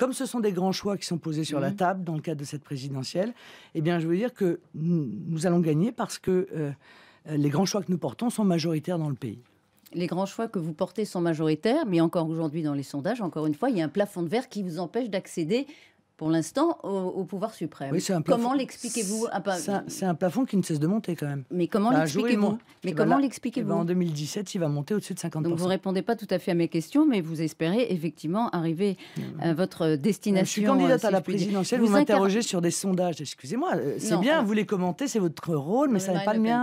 Comme ce sont des grands choix qui sont posés sur la mmh. table dans le cadre de cette présidentielle, eh bien, je veux dire que nous, allons gagner parce que euh, les grands choix que nous portons sont majoritaires dans le pays les grands choix que vous portez sont majoritaires, mais encore aujourd'hui dans les sondages, encore une fois, il y a un plafond de verre qui vous empêche d'accéder pour l'instant, au, pouvoir suprême. comment l'expliquez-vous C'est un, plafond qui ne cesse de monter quand même. Mais comment bah, l'expliquez-vous Mais bah comment l'expliquez-vous eh ben, En 2017, il va monter au-dessus de 50%. Donc vous ne répondez pas tout à fait à mes questions, mais vous espérez effectivement arriver à euh, votre destination. Euh, je suis euh, candidate à la présidentielle, vous, m'interrogez sur des sondages. Excusez-moi, c'est bien, vous les commentez, c'est votre rôle, mais ça n'est pas le mien.